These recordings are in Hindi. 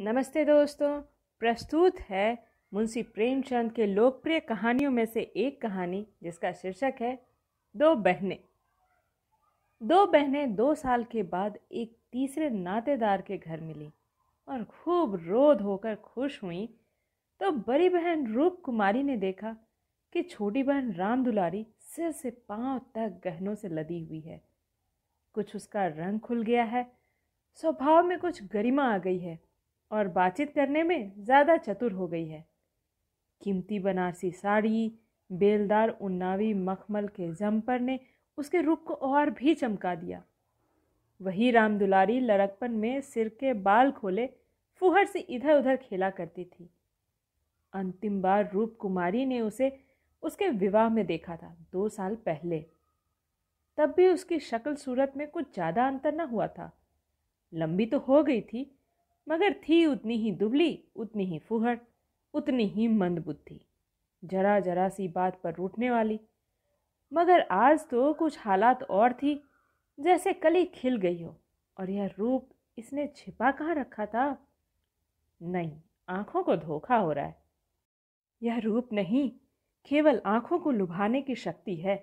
नमस्ते दोस्तों प्रस्तुत है मुंशी प्रेमचंद के लोकप्रिय कहानियों में से एक कहानी जिसका शीर्षक है दो बहनें दो बहनें दो साल के बाद एक तीसरे नातेदार के घर मिली और खूब रोध होकर खुश हुई तो बड़ी बहन रूप कुमारी ने देखा कि छोटी बहन राम दुलारी सिर से पांव तक गहनों से लदी हुई है कुछ उसका रंग खुल गया है स्वभाव में कुछ गरिमा आ गई है और बातचीत करने में ज़्यादा चतुर हो गई है कीमती बनारसी साड़ी बेलदार उन्नावी मखमल के जम्पर ने उसके रूप को और भी चमका दिया वही राम दुलारी लड़कपन में सिर के बाल खोले फुहर से इधर उधर खेला करती थी अंतिम बार रूप कुमारी ने उसे उसके विवाह में देखा था दो साल पहले तब भी उसकी शक्ल सूरत में कुछ ज़्यादा अंतर न हुआ था लंबी तो हो गई थी मगर थी उतनी ही दुबली उतनी ही फुहट उतनी ही मंदबुद्धि जरा जरा सी बात पर रूठने वाली मगर आज तो कुछ हालात और थी जैसे कली खिल गई हो और यह रूप इसने छिपा कहाँ रखा था नहीं आंखों को धोखा हो रहा है यह रूप नहीं केवल आंखों को लुभाने की शक्ति है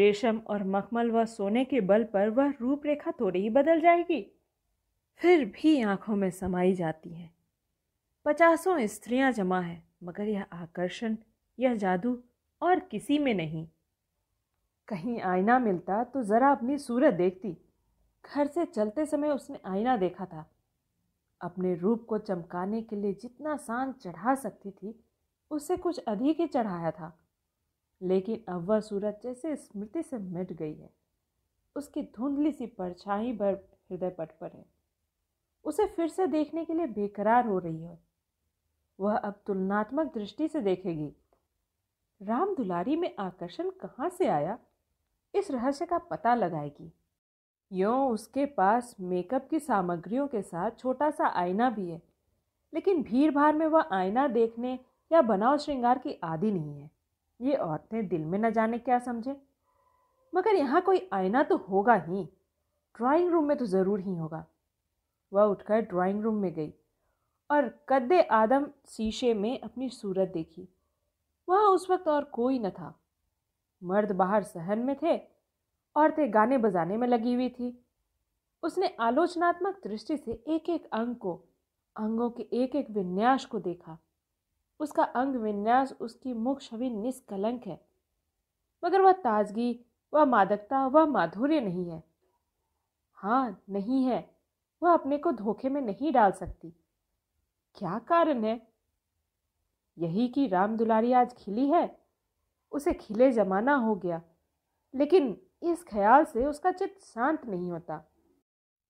रेशम और मखमल व सोने के बल पर वह रूपरेखा थोड़ी ही बदल जाएगी फिर भी आंखों में समाई जाती हैं पचासों स्त्रियां जमा हैं मगर यह आकर्षण यह जादू और किसी में नहीं कहीं आईना मिलता तो ज़रा अपनी सूरत देखती घर से चलते समय उसने आईना देखा था अपने रूप को चमकाने के लिए जितना शान चढ़ा सकती थी उससे कुछ अधिक ही चढ़ाया था लेकिन अब वह सूरत जैसे स्मृति से मिट गई है उसकी धुंधली सी परछाई भर हृदय पट पर है उसे फिर से देखने के लिए बेकरार हो रही है वह अब तुलनात्मक दृष्टि से देखेगी राम दुलारी में आकर्षण कहाँ से आया इस रहस्य का पता लगाएगी यों उसके पास मेकअप की सामग्रियों के साथ छोटा सा आईना भी है लेकिन भीड़ भाड़ में वह आईना देखने या बनाव श्रृंगार की आदि नहीं है ये औरतें दिल में न जाने क्या समझे मगर यहाँ कोई आईना तो होगा ही ड्राइंग रूम में तो ज़रूर ही होगा वह उठकर ड्राइंग रूम में गई और कद आदम शीशे में अपनी सूरत देखी वहाँ उस वक्त और कोई न था मर्द बाहर सहन में थे औरतें गाने बजाने में लगी हुई थी उसने आलोचनात्मक दृष्टि से एक एक अंग को अंगों के एक एक विन्यास को देखा उसका अंग विन्यास उसकी मुख छवि निष्कलंक है मगर वह ताजगी वह मादकता वह माधुर्य नहीं है हाँ नहीं है वह अपने को धोखे में नहीं डाल सकती क्या कारण है यही कि राम दुलारी आज खिली है उसे खिले जमाना हो गया लेकिन इस ख्याल से उसका चित्त शांत नहीं होता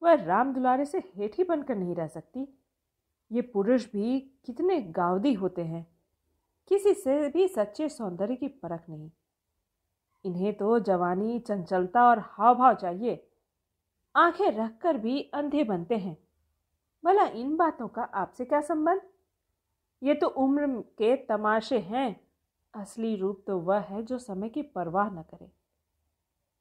वह राम दुलारे से हेठी बनकर नहीं रह सकती ये पुरुष भी कितने गावदी होते हैं किसी से भी सच्चे सौंदर्य की परख नहीं इन्हें तो जवानी चंचलता और हाव भाव चाहिए आंखें रखकर भी अंधे बनते हैं भला इन बातों का आपसे क्या संबंध ये तो उम्र के तमाशे हैं असली रूप तो वह है जो समय की परवाह न करे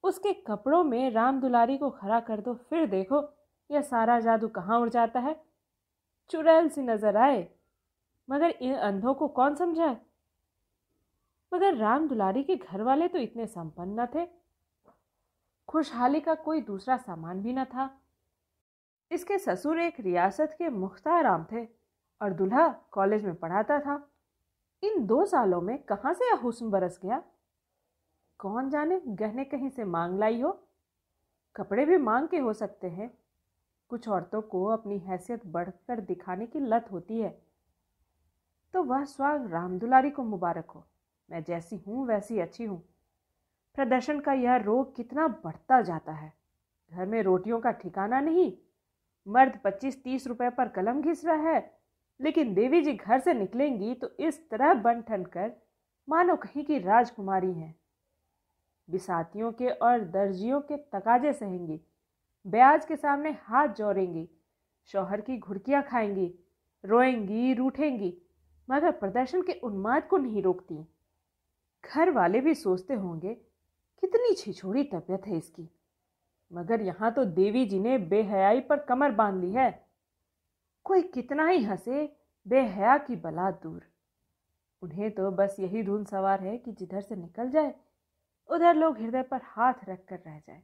उसके कपड़ों में राम दुलारी को खड़ा कर दो फिर देखो यह सारा जादू कहाँ उड़ जाता है चुड़ैल सी नजर आए मगर इन अंधों को कौन समझाए मगर राम दुलारी के घर वाले तो इतने संपन्न न थे खुशहाली का कोई दूसरा सामान भी न था इसके ससुर एक रियासत के मुख्तार आम थे और दूल्हा कॉलेज में पढ़ाता था इन दो सालों में कहाँ से यह हुस्न बरस गया कौन जाने गहने कहीं से मांग लाई हो कपड़े भी मांग के हो सकते हैं कुछ औरतों को अपनी हैसियत बढ़कर दिखाने की लत होती है तो वह स्वाग रामदुलारी को मुबारक हो मैं जैसी हूँ वैसी अच्छी हूँ प्रदर्शन का यह रोग कितना बढ़ता जाता है घर में रोटियों का ठिकाना नहीं मर्द पच्चीस तीस रुपए पर कलम घिस रहा है लेकिन देवी जी घर से निकलेंगी तो इस तरह बन ठन कर मानो कहीं की राजकुमारी हैं बिसातियों के और दर्जियों के तकाजे सहेंगी ब्याज के सामने हाथ जोड़ेंगी शौहर की घुड़कियाँ खाएंगी रोएंगी रूठेंगी मगर प्रदर्शन के उन्माद को नहीं रोकती घर वाले भी सोचते होंगे कितनी छिछोरी तबीयत है इसकी मगर यहाँ तो देवी जी ने बेहयाई पर कमर बांध ली है कोई कितना ही हंसे बेहया की बला दूर उन्हें तो बस यही धुन सवार है कि जिधर से निकल जाए उधर लोग हृदय पर हाथ रख कर रह जाए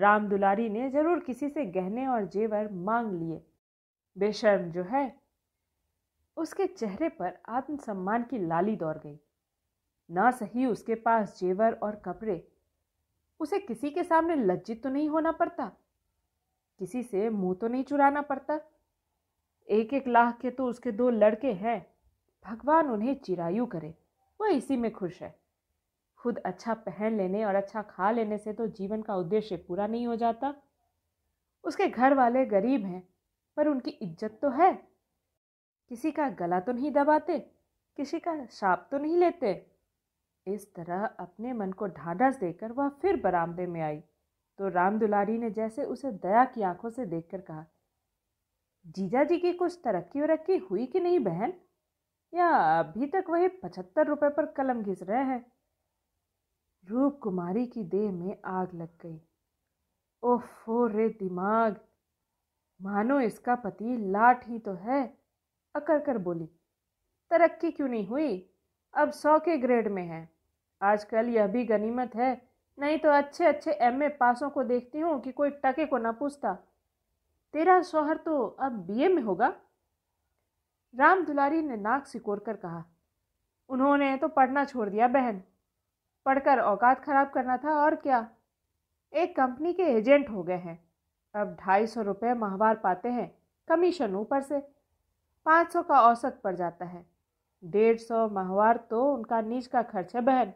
राम दुलारी ने जरूर किसी से गहने और जेवर मांग लिए बेशर्म जो है उसके चेहरे पर आत्मसम्मान की लाली दौड़ गई ना सही उसके पास जेवर और कपड़े उसे किसी के सामने लज्जित तो नहीं होना पड़ता किसी से मुंह तो नहीं चुराना पड़ता एक एक लाख के तो उसके दो लड़के हैं भगवान उन्हें चिरायु करे वह इसी में खुश है खुद अच्छा पहन लेने और अच्छा खा लेने से तो जीवन का उद्देश्य पूरा नहीं हो जाता उसके घर वाले गरीब हैं पर उनकी इज्जत तो है किसी का गला तो नहीं दबाते किसी का शाप तो नहीं लेते इस तरह अपने मन को ढांढस देकर वह फिर बरामदे में आई तो राम दुलारी ने जैसे उसे दया की आंखों से देखकर कहा जीजा जी की कुछ तरक्की वरक्की हुई कि नहीं बहन या अभी तक वही पचहत्तर रुपए पर कलम घिस रहे हैं रूप कुमारी की देह में आग लग गई ओफो रे दिमाग मानो इसका पति लाठ ही तो है अकर कर बोली तरक्की क्यों नहीं हुई अब सौ के ग्रेड में है आजकल यह भी गनीमत है नहीं तो अच्छे अच्छे एमए पासों को देखती हूँ कि कोई टके को ना पूछता तेरा शौहर तो अब बीए में होगा राम दुलारी ने नाक सिकोड़ कर कहा उन्होंने तो पढ़ना छोड़ दिया बहन पढ़कर औकात खराब करना था और क्या एक कंपनी के एजेंट हो गए हैं अब ढाई सौ रुपये माहवार पाते हैं कमीशन ऊपर से पाँच सौ का औसत पड़ जाता है डेढ़ सौ माहवार तो उनका नीच का खर्च है बहन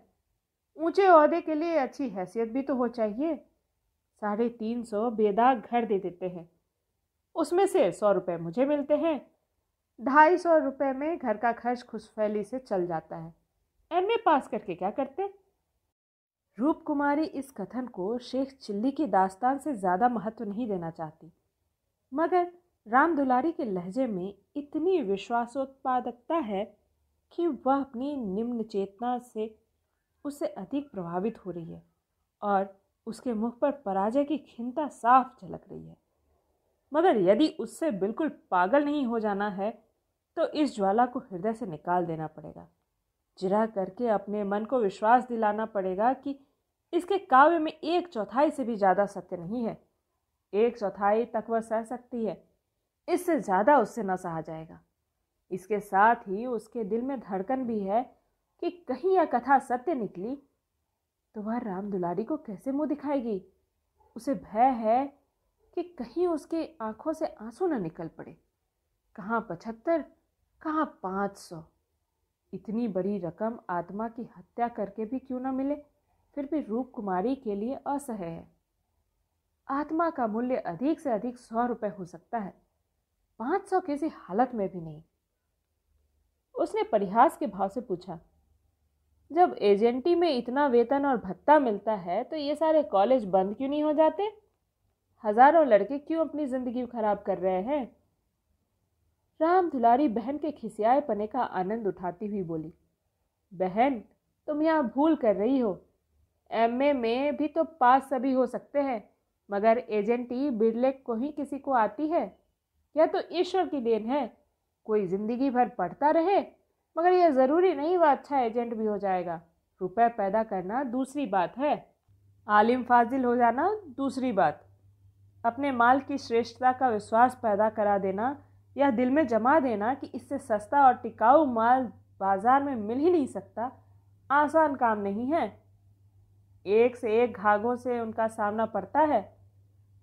ऊंचे अहदे के लिए अच्छी हैसियत भी तो हो चाहिए साढ़े तीन सौ बेदाग घर दे देते हैं उसमें से सौ रुपये मुझे मिलते हैं ढाई सौ रुपये में घर का खर्च खुशफैली से चल जाता है ए पास करके क्या करते रूप कुमारी इस कथन को शेख चिल्ली की दास्तान से ज़्यादा महत्व नहीं देना चाहती मगर राम दुलारी के लहजे में इतनी विश्वासोत्पादकता है कि वह अपनी निम्न चेतना से उससे अधिक प्रभावित हो रही है और उसके मुख पर पराजय की खिनता साफ झलक रही है मगर यदि उससे बिल्कुल पागल नहीं हो जाना है तो इस ज्वाला को हृदय से निकाल देना पड़ेगा जिरा करके अपने मन को विश्वास दिलाना पड़ेगा कि इसके काव्य में एक चौथाई से भी ज़्यादा सत्य नहीं है एक चौथाई तक वह सह सकती है इससे ज़्यादा उससे न सहा जाएगा इसके साथ ही उसके दिल में धड़कन भी है कि कहीं यह कथा सत्य निकली तो वह राम दुलारी को कैसे मुंह दिखाएगी उसे भय है कि कहीं उसके आंखों से आंसू न निकल पड़े कहाँ पचहत्तर कहाँ पाँच सौ इतनी बड़ी रकम आत्मा की हत्या करके भी क्यों ना मिले फिर भी रूप कुमारी के लिए असह्य है आत्मा का मूल्य अधिक से अधिक सौ रुपये हो सकता है पाँच सौ किसी हालत में भी नहीं उसने परिहास के भाव से पूछा जब एजेंटी में इतना वेतन और भत्ता मिलता है तो ये सारे कॉलेज बंद क्यों नहीं हो जाते हजारों लड़के क्यों अपनी ज़िंदगी खराब कर रहे हैं राम दुलारी बहन के खिसियाए पने का आनंद उठाती हुई बोली बहन तुम यहाँ भूल कर रही हो ए में भी तो पास सभी हो सकते हैं मगर एजेंटी बिरले को ही किसी को आती है यह तो ईश्वर की देन है कोई जिंदगी भर पढ़ता रहे मगर यह ज़रूरी नहीं वह अच्छा एजेंट भी हो जाएगा रुपए पैदा करना दूसरी बात है आलिम फाजिल हो जाना दूसरी बात अपने माल की श्रेष्ठता का विश्वास पैदा करा देना या दिल में जमा देना कि इससे सस्ता और टिकाऊ माल बाज़ार में मिल ही नहीं सकता आसान काम नहीं है एक से एक घाघों से उनका सामना पड़ता है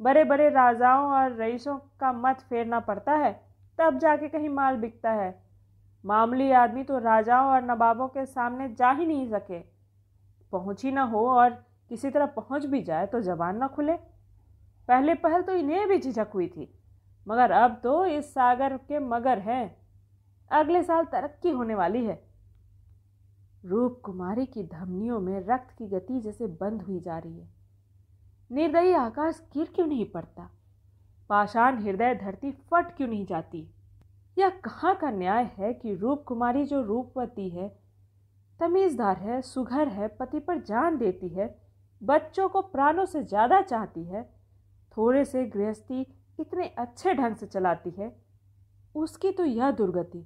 बड़े बड़े राजाओं और रईसों का मत फेरना पड़ता है तब जाके कहीं माल बिकता है मामूली आदमी तो राजाओं और नवाबों के सामने जा ही नहीं सके पहुँच ही ना हो और किसी तरह पहुँच भी जाए तो जबान ना खुले पहले पहल तो इन्हें भी झिझक हुई थी मगर अब तो इस सागर के मगर हैं अगले साल तरक्की होने वाली है रूप कुमारी की धमनियों में रक्त की गति जैसे बंद हुई जा रही है निर्दयी आकाश गिर क्यों नहीं पड़ता पाषाण हृदय धरती फट क्यों नहीं जाती यह कहाँ का न्याय है कि रूप कुमारी जो रूपवती है तमीज़दार है सुघर है पति पर जान देती है बच्चों को प्राणों से ज़्यादा चाहती है थोड़े से गृहस्थी इतने अच्छे ढंग से चलाती है उसकी तो यह दुर्गति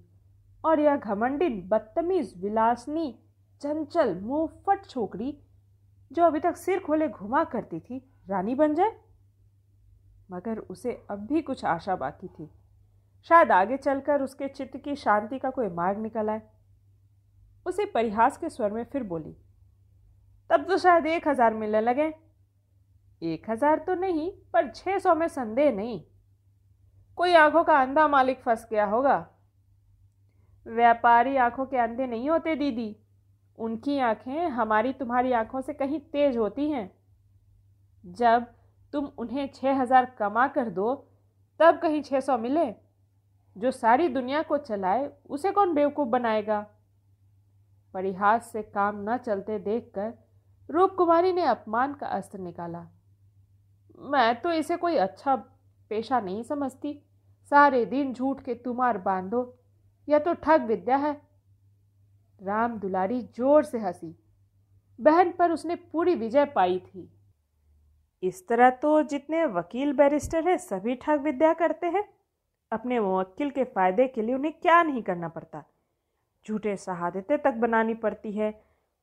और यह घमंडिन बदतमीज विलासनी चंचल मुँहफट छोकरी जो अभी तक सिर खोले घुमा करती थी रानी बन जाए मगर उसे अब भी कुछ आशा बाकी थी शायद आगे चलकर उसके चित्त की शांति का कोई मार्ग निकल आए उसे परिहास के स्वर में फिर बोली तब तो शायद एक हज़ार मिलने लगे एक हज़ार तो नहीं पर छः सौ में संदेह नहीं कोई आंखों का अंधा मालिक फंस गया होगा व्यापारी आंखों के अंधे नहीं होते दीदी उनकी आंखें हमारी तुम्हारी आंखों से कहीं तेज होती हैं जब तुम उन्हें छः हज़ार कमा कर दो तब कहीं छः सौ मिले जो सारी दुनिया को चलाए उसे कौन बेवकूफ़ बनाएगा परिहास से काम न चलते देखकर रूप कुमारी ने अपमान का अस्त्र निकाला मैं तो इसे कोई अच्छा पेशा नहीं समझती सारे दिन झूठ के तुमार बांधो यह तो ठग विद्या है राम दुलारी जोर से हंसी बहन पर उसने पूरी विजय पाई थी इस तरह तो जितने वकील बैरिस्टर हैं सभी ठग विद्या करते हैं अपने मुवक्किल के फ़ायदे के लिए उन्हें क्या नहीं करना पड़ता झूठे शहादतें तक बनानी पड़ती है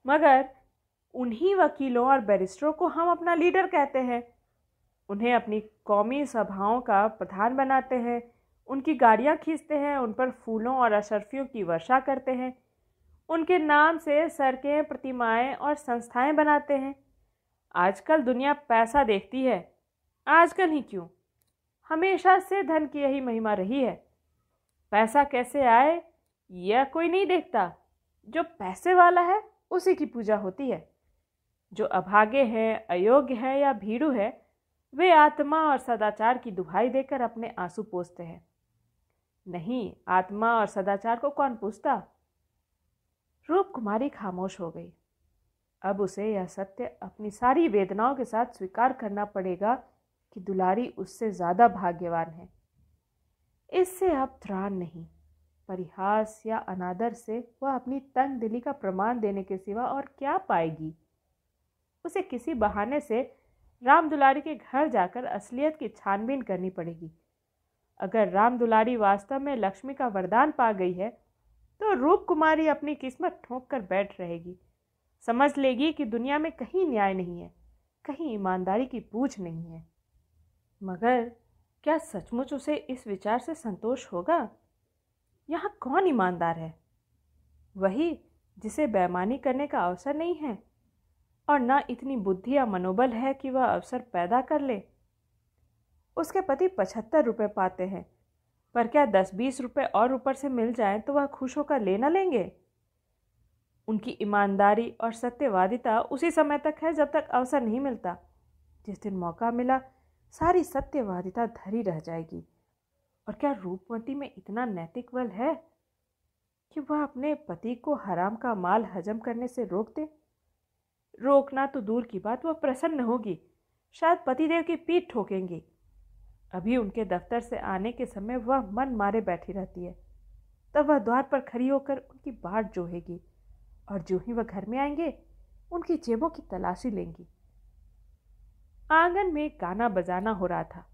मगर उन्हीं वकीलों और बैरिस्टरों को हम अपना लीडर कहते हैं उन्हें अपनी कौमी सभाओं का प्रधान बनाते हैं उनकी गाड़ियाँ खींचते हैं उन पर फूलों और अशरफियों की वर्षा करते हैं उनके नाम से सड़कें प्रतिमाएं और संस्थाएं बनाते हैं आजकल दुनिया पैसा देखती है आजकल ही क्यों हमेशा से धन की यही महिमा रही है पैसा कैसे आए यह कोई नहीं देखता जो पैसे वाला है उसी की पूजा होती है जो अभागे हैं अयोग्य हैं या भीड़ू है वे आत्मा और सदाचार की दुहाई देकर अपने आंसू पोसते हैं नहीं आत्मा और सदाचार को कौन पूछता रूप कुमारी खामोश हो गई अब उसे यह सत्य अपनी सारी वेदनाओं के साथ स्वीकार करना पड़ेगा कि दुलारी उससे ज़्यादा भाग्यवान है इससे अब त्राण नहीं परिहास या अनादर से वह अपनी तंग दिली का प्रमाण देने के सिवा और क्या पाएगी उसे किसी बहाने से राम दुलारी के घर जाकर असलियत की छानबीन करनी पड़ेगी अगर राम दुलारी वास्तव में लक्ष्मी का वरदान पा गई है तो रूप कुमारी अपनी किस्मत ठोंक कर बैठ रहेगी समझ लेगी कि दुनिया में कहीं न्याय नहीं है कहीं ईमानदारी की पूछ नहीं है मगर क्या सचमुच उसे इस विचार से संतोष होगा यहाँ कौन ईमानदार है वही जिसे बेमानी करने का अवसर नहीं है और ना इतनी बुद्धि या मनोबल है कि वह अवसर पैदा कर ले उसके पति पचहत्तर रुपये पाते हैं पर क्या दस बीस रुपये और ऊपर से मिल जाए तो वह खुश होकर ले लेंगे उनकी ईमानदारी और सत्यवादिता उसी समय तक है जब तक अवसर नहीं मिलता जिस दिन मौका मिला सारी सत्यवादिता धरी रह जाएगी और क्या रूपवती में इतना नैतिक बल है कि वह अपने पति को हराम का माल हजम करने से रोक दे रोकना तो दूर की बात वह प्रसन्न होगी शायद पतिदेव की पीठ ठोकेंगी अभी उनके दफ्तर से आने के समय वह मन मारे बैठी रहती है तब वह द्वार पर खड़ी होकर उनकी बाट जोहेगी और जो ही वह घर में आएंगे उनकी जेबों की तलाशी लेंगी आंगन में गाना बजाना हो रहा था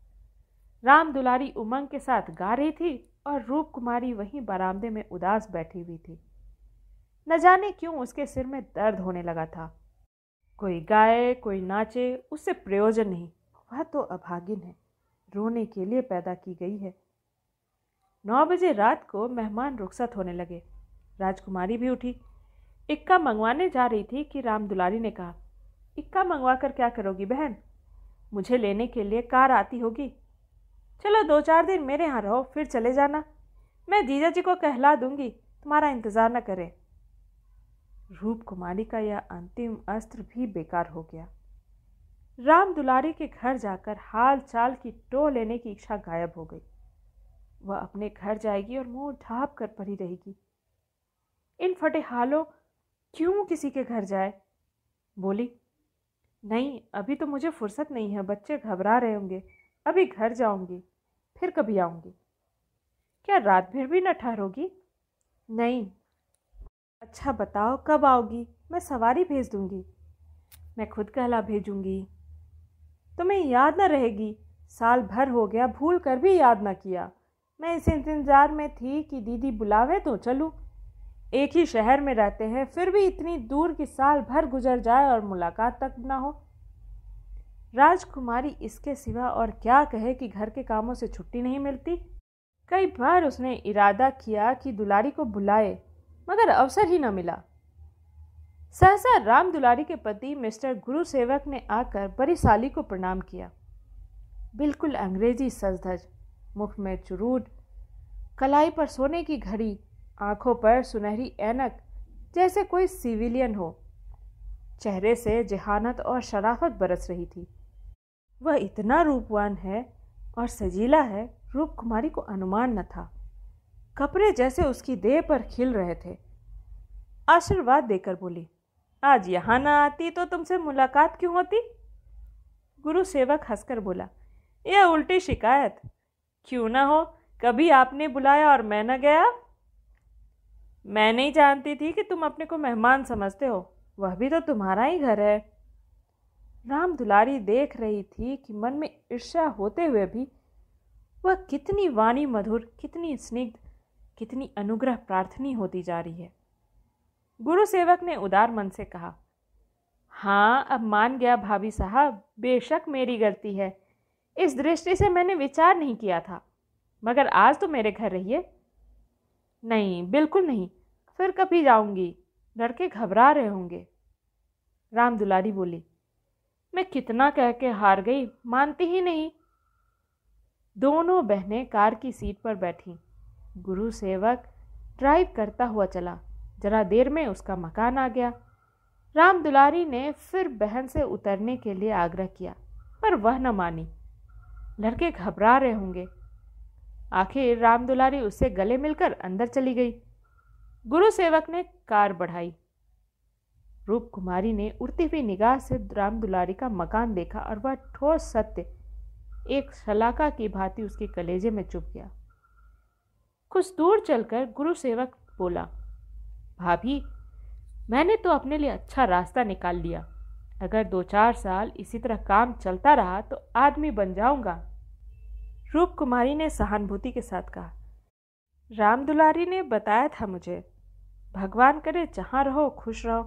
राम दुलारी उमंग के साथ गा रही थी और रूप कुमारी वहीं बरामदे में उदास बैठी हुई थी न जाने क्यों उसके सिर में दर्द होने लगा था कोई गाए कोई नाचे उससे प्रयोजन नहीं वह तो अभागिन है रोने के लिए पैदा की गई है नौ बजे रात को मेहमान रुखसत होने लगे राजकुमारी भी उठी इक्का मंगवाने जा रही थी कि राम दुलारी ने कहा इक्का मंगवा कर क्या करोगी बहन मुझे लेने के लिए कार आती होगी चलो दो चार दिन मेरे यहाँ रहो फिर चले जाना मैं जीजा जी को कहला दूंगी तुम्हारा इंतज़ार न करें रूप कुमारी का यह अंतिम अस्त्र भी बेकार हो गया राम दुलारी के घर जाकर हाल चाल की टो लेने की इच्छा गायब हो गई वह अपने घर जाएगी और मुंह ढाप कर पड़ी रहेगी इन फटेहालों क्यों किसी के घर जाए बोली नहीं अभी तो मुझे फुर्सत नहीं है बच्चे घबरा रहे होंगे अभी घर जाऊंगी फिर कभी आऊंगी क्या रात भर भी न ठहरोगी नहीं अच्छा बताओ कब आओगी मैं सवारी भेज दूंगी मैं खुद कहला भेजूंगी तुम्हें याद न रहेगी साल भर हो गया भूल कर भी याद ना किया मैं इस इंतज़ार में थी कि दीदी बुलावे तो चलूँ एक ही शहर में रहते हैं फिर भी इतनी दूर की साल भर गुजर जाए और मुलाकात तक ना हो राजकुमारी इसके सिवा और क्या कहे कि घर के कामों से छुट्टी नहीं मिलती कई बार उसने इरादा किया कि दुलारी को बुलाए मगर अवसर ही न मिला सहसा राम दुलारी के पति मिस्टर गुरु सेवक ने आकर बड़ी साली को प्रणाम किया बिल्कुल अंग्रेजी सजधज मुख में चुरूट कलाई पर सोने की घड़ी आंखों पर सुनहरी ऐनक जैसे कोई सिविलियन हो चेहरे से जहानत और शराफत बरस रही थी वह इतना रूपवान है और सजीला है रूप कुमारी को अनुमान न था कपड़े जैसे उसकी देह पर खिल रहे थे आशीर्वाद देकर बोली आज यहाँ ना आती तो तुमसे मुलाकात क्यों होती गुरु सेवक हंसकर बोला यह उल्टी शिकायत क्यों ना हो कभी आपने बुलाया और मैं न गया मैं नहीं जानती थी कि तुम अपने को मेहमान समझते हो वह भी तो तुम्हारा ही घर है राम दुलारी देख रही थी कि मन में ईर्ष्या होते हुए भी वह कितनी वाणी मधुर कितनी स्निग्ध कितनी अनुग्रह प्रार्थनी होती जा रही है गुरु सेवक ने उदार मन से कहा हाँ अब मान गया भाभी साहब बेशक मेरी गलती है इस दृष्टि से मैंने विचार नहीं किया था मगर आज तो मेरे घर रहिए नहीं बिल्कुल नहीं फिर कभी जाऊंगी लड़के घबरा रहे होंगे राम दुलारी बोली मैं कितना कह के हार गई मानती ही नहीं दोनों बहनें कार की सीट पर बैठी गुरु सेवक ड्राइव करता हुआ चला जरा देर में उसका मकान आ गया राम दुलारी ने फिर बहन से उतरने के लिए आग्रह किया पर वह न मानी लड़के घबरा रहे होंगे आखिर राम दुलारी उससे गले मिलकर अंदर चली गई गुरु सेवक ने कार बढ़ाई रूप कुमारी ने उड़ती हुई निगाह से राम दुलारी का मकान देखा और वह ठोस सत्य एक शलाका की भांति उसके कलेजे में चुप गया कुछ दूर चलकर गुरु सेवक बोला भाभी मैंने तो अपने लिए अच्छा रास्ता निकाल लिया अगर दो चार साल इसी तरह काम चलता रहा तो आदमी बन जाऊंगा रूप कुमारी ने सहानुभूति के साथ कहा राम दुलारी ने बताया था मुझे भगवान करे जहाँ रहो खुश रहो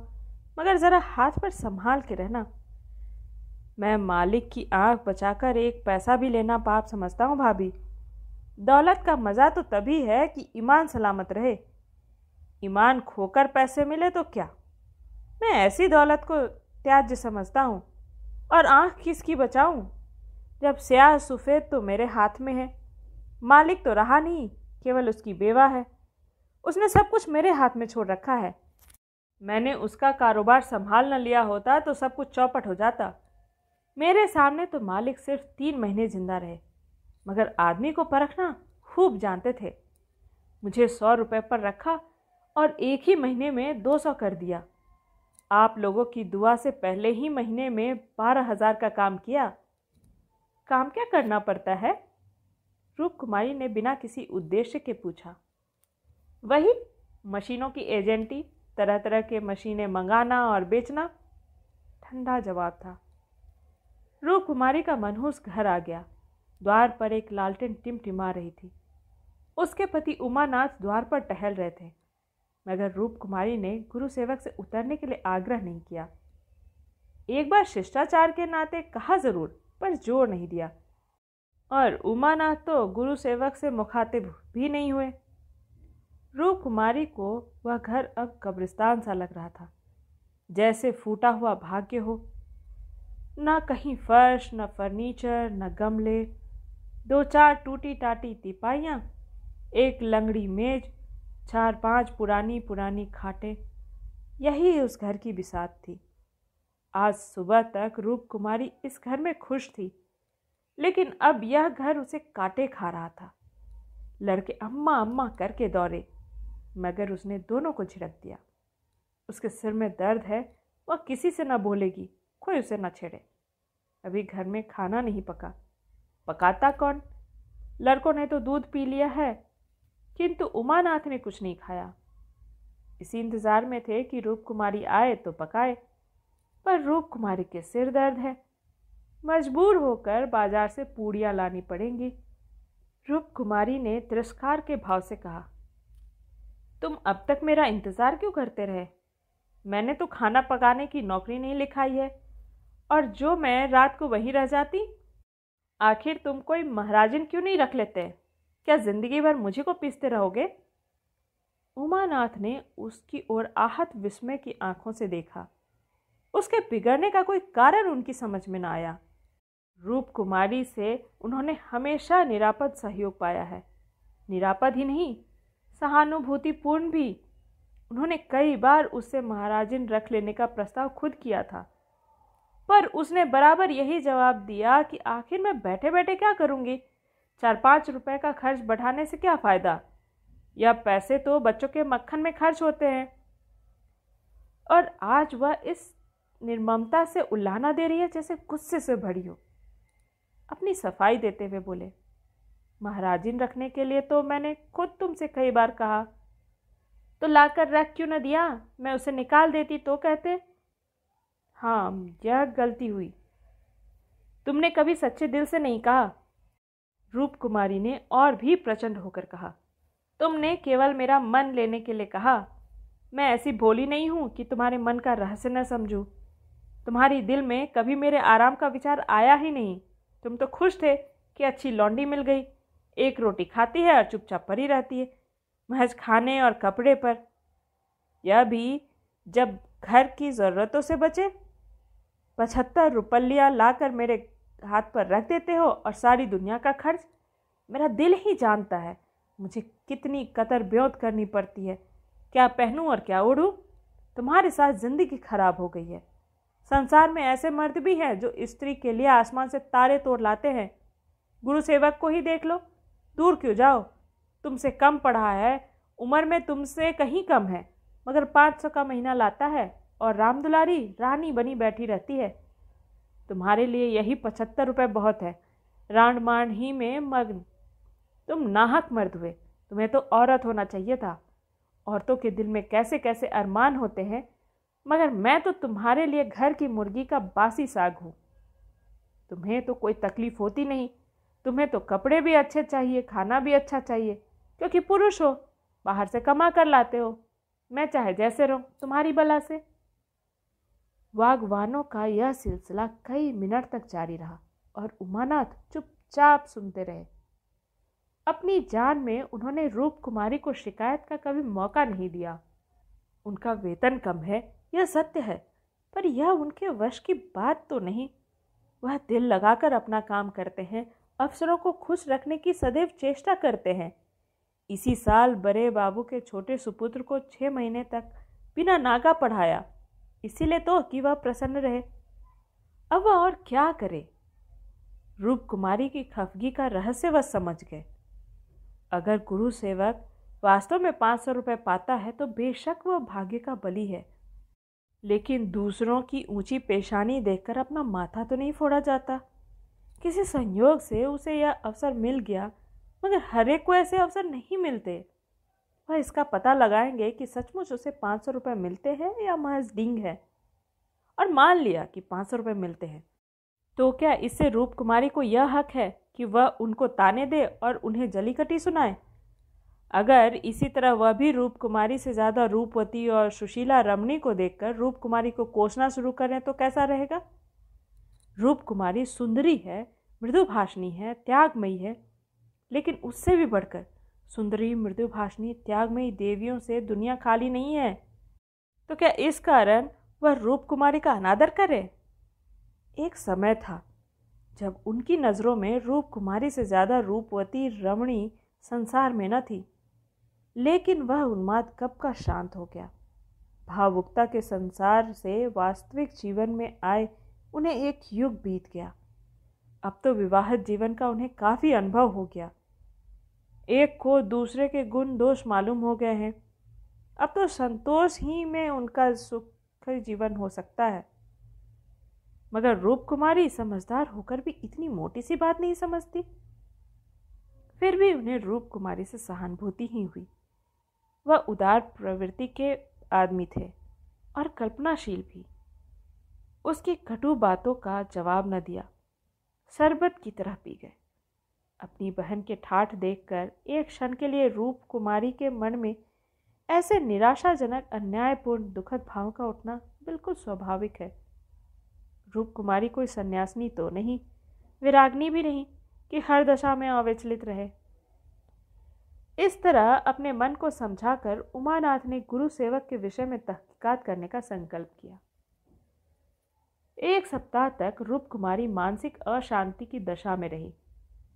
मगर ज़रा हाथ पर संभाल के रहना मैं मालिक की आंख बचाकर एक पैसा भी लेना पाप समझता हूँ भाभी दौलत का मज़ा तो तभी है कि ईमान सलामत रहे ईमान खोकर पैसे मिले तो क्या मैं ऐसी दौलत को त्याज्य समझता हूँ और आंख किसकी बचाऊँ जब स्याह सफ़ेद तो मेरे हाथ में है मालिक तो रहा नहीं केवल उसकी बेवा है उसने सब कुछ मेरे हाथ में छोड़ रखा है मैंने उसका कारोबार संभाल न लिया होता तो सब कुछ चौपट हो जाता मेरे सामने तो मालिक सिर्फ तीन महीने जिंदा रहे मगर आदमी को परखना खूब जानते थे मुझे सौ रुपये पर रखा और एक ही महीने में दो सौ कर दिया आप लोगों की दुआ से पहले ही महीने में बारह हज़ार का काम किया काम क्या करना पड़ता है रूप कुमारी ने बिना किसी उद्देश्य के पूछा वही मशीनों की एजेंटी तरह तरह के मशीनें मंगाना और बेचना ठंडा जवाब था रूप कुमारी का मनहूस घर आ गया द्वार पर एक लालटेन टिमटिमा रही थी उसके पति उमानाथ द्वार पर टहल रहे थे मगर रूप कुमारी ने गुरु सेवक से उतरने के लिए आग्रह नहीं किया एक बार शिष्टाचार के नाते कहा ज़रूर पर जोर नहीं दिया और उमानाथ तो गुरु सेवक से मुखातिब भी नहीं हुए रूप कुमारी को वह घर अब कब्रिस्तान सा लग रहा था जैसे फूटा हुआ भाग्य हो ना कहीं फर्श न फर्नीचर न गमले दो चार टूटी टाटी तिपाइयाँ एक लंगड़ी मेज चार पांच पुरानी पुरानी खाटें यही उस घर की बिसात थी आज सुबह तक रूप कुमारी इस घर में खुश थी लेकिन अब यह घर उसे काटे खा रहा था लड़के अम्मा अम्मा करके दौड़े मगर उसने दोनों को झिड़क दिया उसके सिर में दर्द है वह किसी से ना बोलेगी कोई उसे ना छेड़े अभी घर में खाना नहीं पका पकाता कौन लड़कों ने तो दूध पी लिया है किंतु उमानाथ ने कुछ नहीं खाया इसी इंतज़ार में थे कि रूप कुमारी आए तो पकाए पर रूप कुमारी के सिर दर्द है मजबूर होकर बाजार से पूड़ियाँ लानी पड़ेंगी रूप कुमारी ने तिरस्कार के भाव से कहा तुम अब तक मेरा इंतज़ार क्यों करते रहे मैंने तो खाना पकाने की नौकरी नहीं लिखाई है और जो मैं रात को वहीं रह जाती आखिर तुम कोई महाराजन क्यों नहीं रख लेते क्या ज़िंदगी भर मुझे को पीसते रहोगे उमानाथ ने उसकी ओर आहत विस्मय की आंखों से देखा उसके बिगड़ने का कोई कारण उनकी समझ में ना आया रूप कुमारी से उन्होंने हमेशा निरापद सहयोग पाया है निरापद ही नहीं सहानुभूतिपूर्ण भी उन्होंने कई बार उससे महाराजिन रख लेने का प्रस्ताव खुद किया था पर उसने बराबर यही जवाब दिया कि आखिर मैं बैठे बैठे क्या करूँगी चार पाँच रुपए का खर्च बढ़ाने से क्या फ़ायदा यह पैसे तो बच्चों के मक्खन में खर्च होते हैं और आज वह इस निर्ममता से उल्लाना दे रही है जैसे गुस्से से भरी हो अपनी सफाई देते हुए बोले महाराजिन रखने के लिए तो मैंने खुद तुमसे कई बार कहा तो लाकर रख क्यों न दिया मैं उसे निकाल देती तो कहते हाँ यह गलती हुई तुमने कभी सच्चे दिल से नहीं कहा रूप कुमारी ने और भी प्रचंड होकर कहा तुमने केवल मेरा मन लेने के लिए कहा मैं ऐसी भोली नहीं हूँ कि तुम्हारे मन का रहस्य न समझूँ तुम्हारी दिल में कभी मेरे आराम का विचार आया ही नहीं तुम तो खुश थे कि अच्छी लॉन्डी मिल गई एक रोटी खाती है और चुपचाप परी रहती है महज खाने और कपड़े पर यह भी जब घर की ज़रूरतों से बचे पचहत्तर रुपलियाँ लाकर मेरे हाथ पर रख देते हो और सारी दुनिया का खर्च मेरा दिल ही जानता है मुझे कितनी कतर ब्योत करनी पड़ती है क्या पहनूं और क्या ओढ़ूं तुम्हारे साथ ज़िंदगी ख़राब हो गई है संसार में ऐसे मर्द भी हैं जो स्त्री के लिए आसमान से तारे तोड़ लाते हैं गुरु सेवक को ही देख लो दूर क्यों जाओ तुमसे कम पढ़ा है उम्र में तुमसे कहीं कम है मगर पाँच सौ का महीना लाता है और राम दुलारी रानी बनी बैठी रहती है तुम्हारे लिए यही पचहत्तर रुपये बहुत है रांड मांड ही में मग्न तुम नाहक मर्द हुए तुम्हें तो औरत होना चाहिए था औरतों के दिल में कैसे कैसे अरमान होते हैं मगर मैं तो तुम्हारे लिए घर की मुर्गी का बासी साग हूँ तुम्हें तो कोई तकलीफ होती नहीं तुम्हें तो कपड़े भी अच्छे चाहिए खाना भी अच्छा चाहिए क्योंकि पुरुष हो बाहर से कमा कर लाते हो मैं चाहे जैसे रहूँ तुम्हारी बला से वागवानों का यह सिलसिला कई मिनट तक जारी रहा और उमानाथ चुपचाप सुनते रहे अपनी जान में उन्होंने रूप कुमारी को शिकायत का कभी मौका नहीं दिया उनका वेतन कम है यह सत्य है पर यह उनके वश की बात तो नहीं वह दिल लगाकर अपना काम करते हैं अफसरों को खुश रखने की सदैव चेष्टा करते हैं इसी साल बड़े बाबू के छोटे सुपुत्र को छः महीने तक बिना नागा पढ़ाया इसीलिए तो कि वह प्रसन्न रहे अब वह और क्या करे रूप कुमारी की खफगी का रहस्य वह समझ गए अगर गुरु सेवक वास्तव में पाँच सौ रुपये पाता है तो बेशक वह भाग्य का बली है लेकिन दूसरों की ऊंची पेशानी देखकर अपना माथा तो नहीं फोड़ा जाता किसी संयोग से उसे यह अवसर मिल गया मगर हर एक को ऐसे अवसर नहीं मिलते वह इसका पता लगाएंगे कि सचमुच उसे पाँच सौ रुपये मिलते हैं या महज डिंग है और मान लिया कि पाँच सौ रुपये मिलते हैं तो क्या इससे रूप कुमारी को यह हक है कि वह उनको ताने दे और उन्हें जलीकटी सुनाए अगर इसी तरह वह भी रूप कुमारी से ज़्यादा रूपवती और सुशीला रमणी को देखकर रूप कुमारी को कोसना शुरू करें तो कैसा रहेगा रूप कुमारी सुंदरी है मृदुभाषणी है त्यागमयी है लेकिन उससे भी बढ़कर सुंदरी मृदुभाषणी त्यागमयी देवियों से दुनिया खाली नहीं है तो क्या इस कारण वह रूप कुमारी का अनादर करे एक समय था जब उनकी नज़रों में रूप कुमारी से ज़्यादा रूपवती रमणी संसार में न थी लेकिन वह उन्माद कब का शांत हो गया भावुकता के संसार से वास्तविक जीवन में आए उन्हें एक युग बीत गया अब तो विवाहित जीवन का उन्हें काफ़ी अनुभव हो गया एक को दूसरे के गुण दोष मालूम हो गए हैं अब तो संतोष ही में उनका सुख जीवन हो सकता है मगर रूप कुमारी समझदार होकर भी इतनी मोटी सी बात नहीं समझती फिर भी उन्हें रूप कुमारी से सहानुभूति ही हुई वह उदार प्रवृत्ति के आदमी थे और कल्पनाशील भी उसकी कटु बातों का जवाब न दिया शरबत की तरह पी गए अपनी बहन के ठाठ देखकर एक क्षण के लिए रूप कुमारी के मन में ऐसे निराशाजनक अन्यायपूर्ण दुखद भाव का उठना बिल्कुल स्वाभाविक है रूप कुमारी कोई सन्यासिनी तो नहीं विरागनी भी नहीं कि हर दशा में अविचलित रहे इस तरह अपने मन को समझाकर उमानाथ ने गुरु सेवक के विषय में तहकीकात करने का संकल्प किया एक सप्ताह तक रूप कुमारी मानसिक अशांति की दशा में रही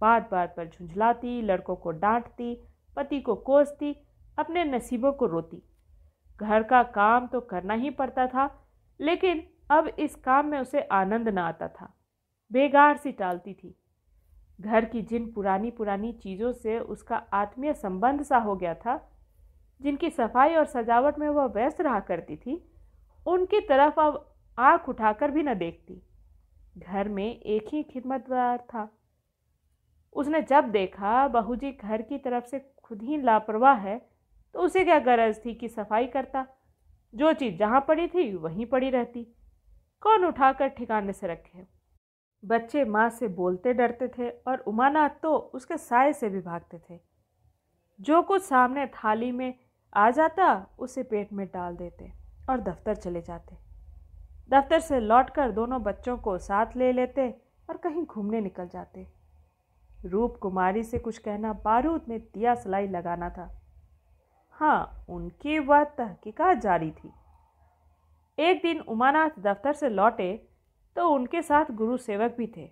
बात बात पर झुंझलाती लड़कों को डांटती पति को कोसती अपने नसीबों को रोती घर का काम तो करना ही पड़ता था लेकिन अब इस काम में उसे आनंद न आता था बेगार सी टालती थी घर की जिन पुरानी पुरानी चीज़ों से उसका आत्मीय संबंध सा हो गया था जिनकी सफाई और सजावट में वह व्यस्त रहा करती थी उनकी तरफ अब आँख उठाकर भी न देखती घर में एक ही खिदमतवार था उसने जब देखा बहू जी घर की तरफ से खुद ही लापरवाह है तो उसे क्या गरज थी कि सफाई करता जो चीज़ जहाँ पड़ी थी वहीं पड़ी रहती कौन उठाकर ठिकाने से रखे बच्चे माँ से बोलते डरते थे और उमानाथ तो उसके साय से भी भागते थे जो कुछ सामने थाली में आ जाता उसे पेट में डाल देते और दफ्तर चले जाते दफ्तर से लौटकर दोनों बच्चों को साथ ले लेते और कहीं घूमने निकल जाते रूप कुमारी से कुछ कहना बारूद में दिया सलाई लगाना था हाँ उनकी वह तहकीकात जारी थी एक दिन उमानाथ दफ्तर से लौटे तो उनके साथ गुरु सेवक भी थे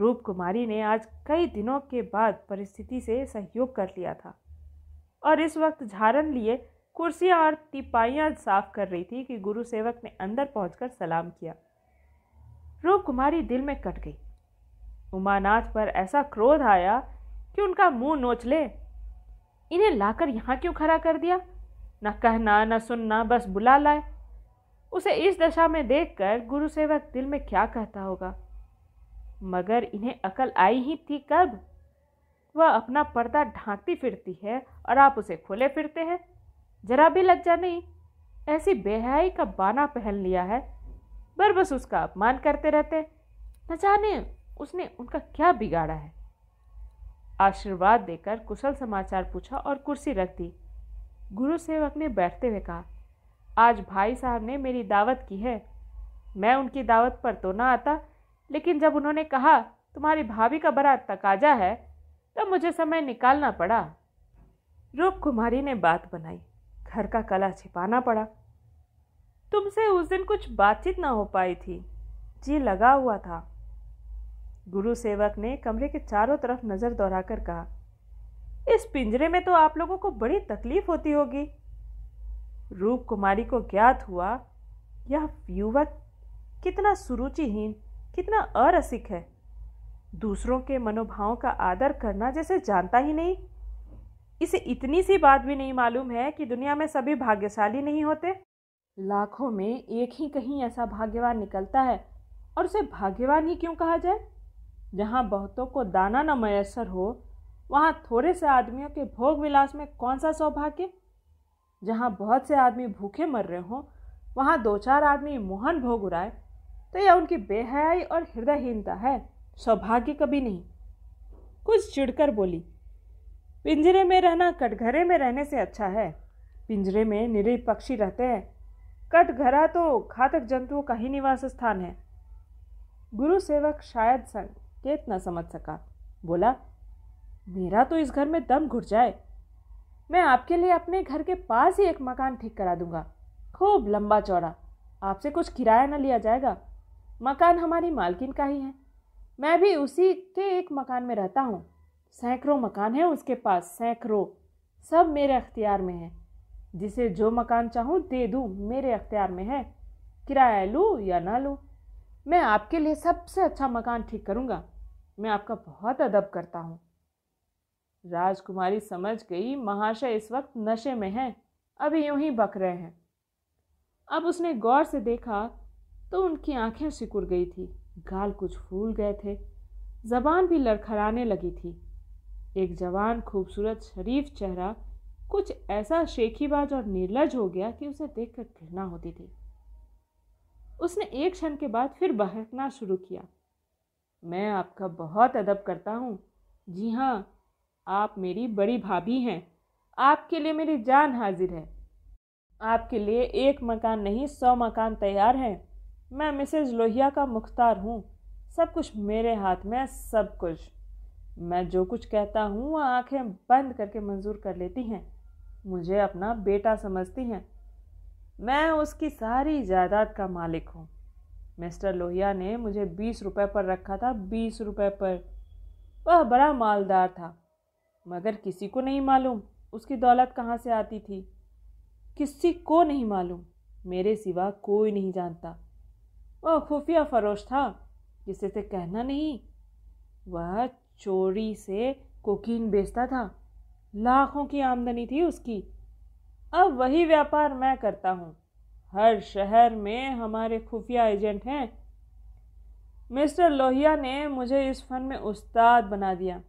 रूप कुमारी ने आज कई दिनों के बाद परिस्थिति से सहयोग कर लिया था और इस वक्त झारन लिए कुर्सियाँ और तिपाइयाँ साफ कर रही थी कि गुरु सेवक ने अंदर पहुंचकर सलाम किया रूप कुमारी दिल में कट गई उमानाथ पर ऐसा क्रोध आया कि उनका मुंह नोच ले इन्हें लाकर यहाँ क्यों खड़ा कर दिया न कहना न सुनना बस बुला लाए उसे इस दशा में देखकर गुरु सेवक दिल में क्या कहता होगा मगर इन्हें अकल आई ही थी कब वह अपना पर्दा ढांकती फिरती है और आप उसे खोले फिरते हैं जरा भी लज्जा नहीं ऐसी बेहाई का बाना पहन लिया है बर बस उसका अपमान करते रहते न जाने उसने उनका क्या बिगाड़ा है आशीर्वाद देकर कुशल समाचार पूछा और कुर्सी रख दी गुरु सेवक ने बैठते हुए कहा आज भाई साहब ने मेरी दावत की है मैं उनकी दावत पर तो ना आता लेकिन जब उन्होंने कहा तुम्हारी भाभी का बरात तकाजा है तब मुझे समय निकालना पड़ा रूप कुमारी ने बात बनाई घर का कला छिपाना पड़ा तुमसे उस दिन कुछ बातचीत ना हो पाई थी जी लगा हुआ था गुरु सेवक ने कमरे के चारों तरफ नज़र दौड़ाकर कहा इस पिंजरे में तो आप लोगों को बड़ी तकलीफ होती होगी रूप कुमारी को ज्ञात हुआ यह युवक कितना सुरुचिहीन कितना अरसिक है दूसरों के मनोभावों का आदर करना जैसे जानता ही नहीं इसे इतनी सी बात भी नहीं मालूम है कि दुनिया में सभी भाग्यशाली नहीं होते लाखों में एक ही कहीं ऐसा भाग्यवान निकलता है और उसे भाग्यवान ही क्यों कहा जाए जहाँ बहुतों को दाना न मैसर हो वहाँ थोड़े से आदमियों के भोग विलास में कौन सा सौभाग्य जहाँ बहुत से आदमी भूखे मर रहे हों वहाँ दो चार आदमी मोहन भोग उड़ाए तो यह उनकी बेहयाई और हृदयहीनता है सौभाग्य कभी नहीं कुछ चिड़कर बोली पिंजरे में रहना कटघरे में रहने से अच्छा है पिंजरे में निरी पक्षी रहते हैं कटघरा तो घातक जंतुओं का ही निवास स्थान है गुरु सेवक शायद संकेत न समझ सका बोला मेरा तो इस घर में दम घुट जाए मैं आपके लिए अपने घर के पास ही एक मकान ठीक करा दूंगा खूब लंबा चौड़ा आपसे कुछ किराया ना लिया जाएगा मकान हमारी मालकिन का ही है मैं भी उसी के एक मकान में रहता हूँ सैकड़ों मकान है उसके पास सैकड़ों सब मेरे अख्तियार में है जिसे जो मकान चाहूँ दे दूँ मेरे अख्तियार में है किराया लूँ या ना लूँ मैं आपके लिए सबसे अच्छा मकान ठीक करूँगा मैं आपका बहुत अदब करता हूँ राजकुमारी समझ गई महाशय इस वक्त नशे में हैं अभी यूं ही बक रहे हैं अब उसने गौर से देखा तो उनकी आंखें सिकुड़ गई थी गाल कुछ फूल गए थे जबान भी लड़खड़ाने लगी थी एक जवान खूबसूरत शरीफ चेहरा कुछ ऐसा शेखीबाज और निर्लज हो गया कि उसे देखकर घृणा होती थी उसने एक क्षण के बाद फिर बहकना शुरू किया मैं आपका बहुत अदब करता हूँ जी हाँ आप मेरी बड़ी भाभी हैं आपके लिए मेरी जान हाजिर है आपके लिए एक मकान नहीं सौ मकान तैयार हैं मैं मिसेज लोहिया का मुख्तार हूँ सब कुछ मेरे हाथ में है सब कुछ मैं जो कुछ कहता हूँ वह आँखें बंद करके मंजूर कर लेती हैं मुझे अपना बेटा समझती हैं मैं उसकी सारी जायदाद का मालिक हूँ मिस्टर लोहिया ने मुझे बीस रुपए पर रखा था बीस रुपए पर वह बड़ा मालदार था मगर किसी को नहीं मालूम उसकी दौलत कहाँ से आती थी किसी को नहीं मालूम मेरे सिवा कोई नहीं जानता वह खुफिया फरोश था जिसे से कहना नहीं वह चोरी से कोकीन बेचता था लाखों की आमदनी थी उसकी अब वही व्यापार मैं करता हूँ हर शहर में हमारे खुफिया एजेंट हैं मिस्टर लोहिया ने मुझे इस फन में उस्ताद बना दिया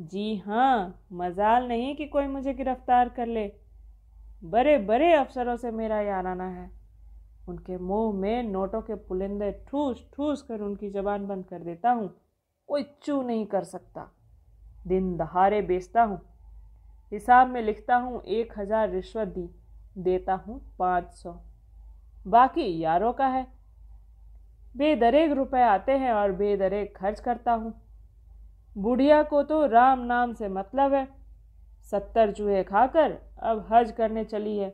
जी हाँ मजाल नहीं कि कोई मुझे गिरफ्तार कर ले बड़े बड़े अफसरों से मेरा याराना है उनके मुंह में नोटों के पुलिंदे ठूस ठूस कर उनकी जबान बंद कर देता हूँ कोई चू नहीं कर सकता दिन दहाड़े बेचता हूँ हिसाब में लिखता हूँ एक हज़ार रिश्वत दी देता हूँ पाँच सौ बाकी यारों का है बेदरेग रुपए आते हैं और बेदरेग खर्च करता हूँ बुढ़िया को तो राम नाम से मतलब है सत्तर चूहे खाकर अब हज करने चली है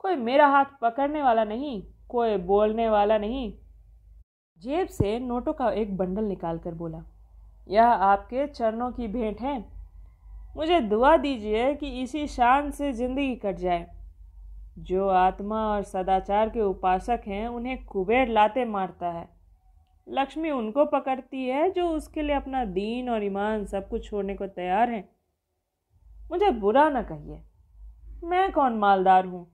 कोई मेरा हाथ पकड़ने वाला नहीं कोई बोलने वाला नहीं जेब से नोटों का एक बंडल निकाल कर बोला यह आपके चरणों की भेंट है मुझे दुआ दीजिए कि इसी शान से जिंदगी कट जाए जो आत्मा और सदाचार के उपासक हैं उन्हें कुबेर लाते मारता है लक्ष्मी उनको पकड़ती है जो उसके लिए अपना दीन और ईमान सब कुछ छोड़ने को तैयार हैं मुझे बुरा ना कहिए मैं कौन मालदार हूँ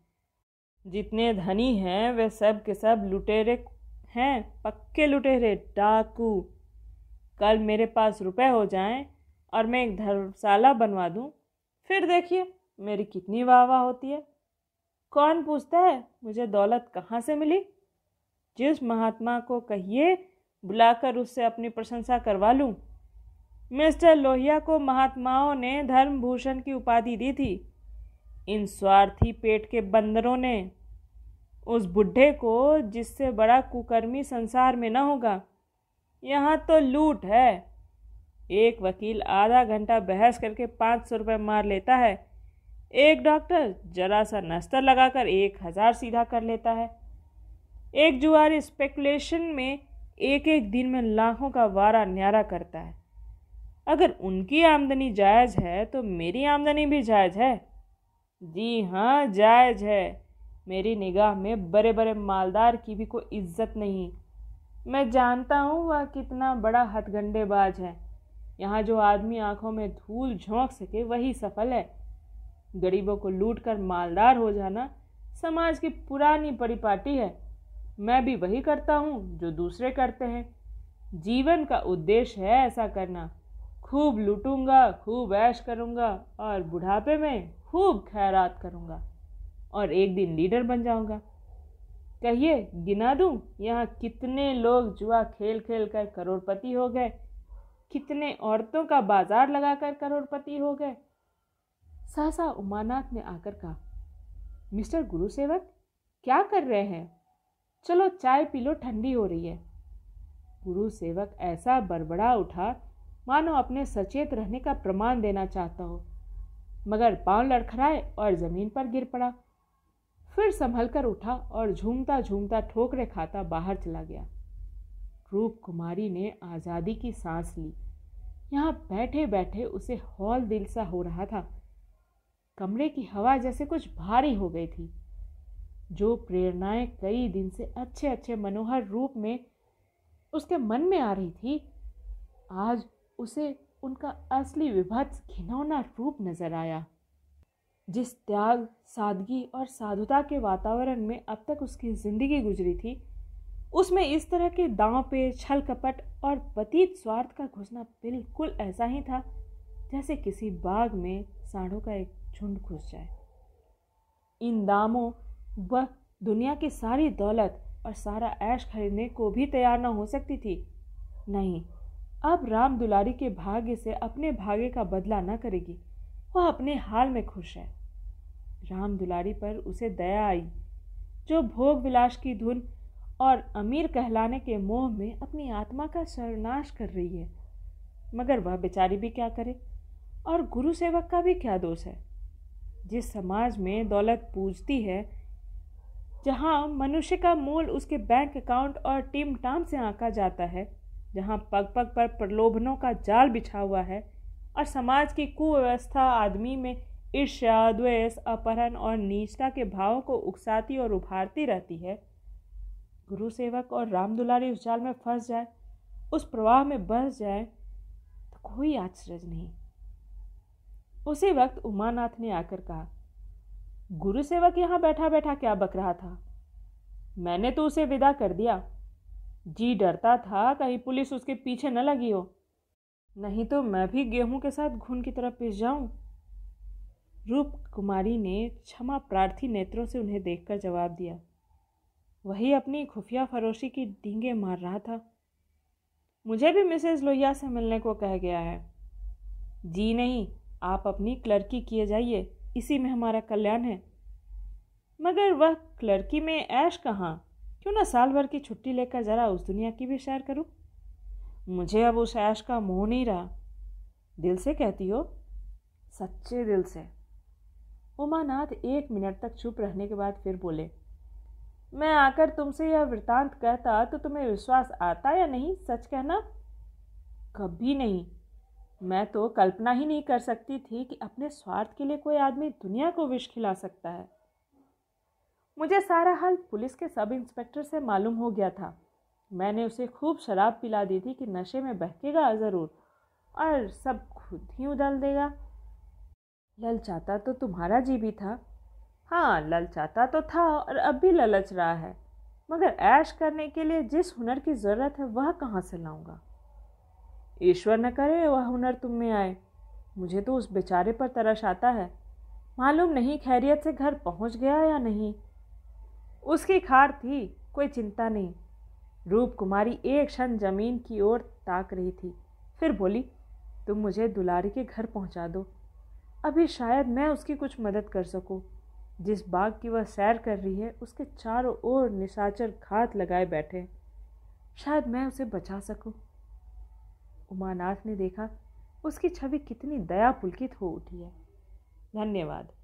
जितने धनी हैं वे सब के सब लुटेरे हैं पक्के लुटेरे डाकू कल मेरे पास रुपए हो जाएं और मैं एक धर्मशाला बनवा दूँ फिर देखिए मेरी कितनी वाह वाह होती है कौन पूछता है मुझे दौलत कहाँ से मिली जिस महात्मा को कहिए बुलाकर उससे अपनी प्रशंसा करवा लूँ मिस्टर लोहिया को महात्माओं ने धर्मभूषण की उपाधि दी थी इन स्वार्थी पेट के बंदरों ने उस बुढ़े को जिससे बड़ा कुकर्मी संसार में न होगा यहाँ तो लूट है एक वकील आधा घंटा बहस करके पाँच सौ रुपये मार लेता है एक डॉक्टर जरा सा नस्तर लगाकर एक हज़ार सीधा कर लेता है एक जुआरी स्पेकुलेशन में एक एक दिन में लाखों का वारा न्यारा करता है अगर उनकी आमदनी जायज़ है तो मेरी आमदनी भी जायज़ है जी हाँ जायज़ है मेरी निगाह में बड़े बड़े मालदार की भी कोई इज्जत नहीं मैं जानता हूँ वह कितना बड़ा हथगंडेबाज है यहाँ जो आदमी आंखों में धूल झोंक सके वही सफल है गरीबों को लूट कर मालदार हो जाना समाज की पुरानी परिपाटी है मैं भी वही करता हूँ जो दूसरे करते हैं जीवन का उद्देश्य है ऐसा करना खूब लूटूंगा खूब ऐश करूँगा और बुढ़ापे में खूब खैरात करूँगा और एक दिन लीडर बन जाऊंगा कहिए गिना दूँ यहाँ कितने लोग जुआ खेल खेल कर करोड़पति हो गए कितने औरतों का बाजार लगाकर करोड़पति हो गए सहसा उमानाथ ने आकर कहा मिस्टर गुरुसेवक क्या कर रहे हैं चलो चाय पी लो ठंडी हो रही है गुरु सेवक ऐसा बड़बड़ा उठा मानो अपने सचेत रहने का प्रमाण देना चाहता हो मगर पांव लड़खड़ाए और जमीन पर गिर पड़ा फिर संभल कर उठा और झूमता झूमता ठोकरे खाता बाहर चला गया रूप कुमारी ने आज़ादी की सांस ली यहाँ बैठे बैठे उसे हॉल दिल सा हो रहा था कमरे की हवा जैसे कुछ भारी हो गई थी जो प्रेरणाएं कई दिन से अच्छे अच्छे मनोहर रूप में उसके मन में आ रही थी आज उसे उनका असली विभत्स घिनौना रूप नजर आया जिस त्याग सादगी और साधुता के वातावरण में अब तक उसकी जिंदगी गुजरी थी उसमें इस तरह के दांव पे छल कपट और पतित स्वार्थ का घुसना बिल्कुल ऐसा ही था जैसे किसी बाग में सांडों का एक झुंड घुस जाए इन दामों वह दुनिया की सारी दौलत और सारा ऐश खरीदने को भी तैयार न हो सकती थी नहीं अब राम दुलारी के भाग्य से अपने भाग्य का बदला न करेगी वह अपने हाल में खुश है राम दुलारी पर उसे दया आई जो भोग विलास की धुन और अमीर कहलाने के मोह में अपनी आत्मा का सर्वनाश कर रही है मगर वह बेचारी भी क्या करे और गुरु सेवक का भी क्या दोष है जिस समाज में दौलत पूजती है जहाँ मनुष्य का मूल उसके बैंक अकाउंट और टीम टाम से आंका जाता है जहाँ पग पग पर प्रलोभनों का जाल बिछा हुआ है और समाज की कुव्यवस्था आदमी में ईर्ष्या द्वेष अपहरण और नीचता के भावों को उकसाती और उभारती रहती है गुरु सेवक और राम दुलारी उस जाल में फंस जाए उस प्रवाह में बस जाए तो कोई आश्चर्य नहीं उसी वक्त उमानाथ ने आकर कहा गुरु सेवक यहाँ बैठा बैठा क्या बक रहा था मैंने तो उसे विदा कर दिया जी डरता था कहीं पुलिस उसके पीछे न लगी हो नहीं तो मैं भी गेहूं के साथ घुन की तरफ पिस जाऊं रूप कुमारी ने क्षमा प्रार्थी नेत्रों से उन्हें देखकर जवाब दिया वही अपनी खुफिया फरोशी की डींगे मार रहा था मुझे भी मिसेज लोहिया से मिलने को कह गया है जी नहीं आप अपनी क्लर्की किए जाइए इसी में हमारा कल्याण है मगर वह क्लर्की में ऐश कहाँ क्यों ना साल भर की छुट्टी लेकर ज़रा उस दुनिया की भी सैर करूँ मुझे अब उस ऐश का मोह नहीं रहा दिल से कहती हो सच्चे दिल से उमानाथ एक मिनट तक चुप रहने के बाद फिर बोले मैं आकर तुमसे यह वृतांत कहता तो तुम्हें विश्वास आता या नहीं सच कहना कभी नहीं मैं तो कल्पना ही नहीं कर सकती थी कि अपने स्वार्थ के लिए कोई आदमी दुनिया को विष खिला सकता है मुझे सारा हाल पुलिस के सब इंस्पेक्टर से मालूम हो गया था मैंने उसे खूब शराब पिला दी थी कि नशे में बहकेगा ज़रूर और सब खुद ही उदल देगा ललचाता तो तुम्हारा जी भी था हाँ ललचाता तो था और अब भी ललच रहा है मगर ऐश करने के लिए जिस हुनर की ज़रूरत है वह कहाँ से लाऊंगा ईश्वर न करे वह हुनर तुम में आए मुझे तो उस बेचारे पर तरस आता है मालूम नहीं खैरियत से घर पहुंच गया या नहीं उसकी खार थी कोई चिंता नहीं रूप कुमारी एक क्षण जमीन की ओर ताक रही थी फिर बोली तुम मुझे दुलारी के घर पहुंचा दो अभी शायद मैं उसकी कुछ मदद कर सकूं। जिस बाग की वह सैर कर रही है उसके चारों ओर निशाचर घात लगाए बैठे शायद मैं उसे बचा सकूं। उमानाथ ने देखा उसकी छवि कितनी दया पुलकित हो उठी है धन्यवाद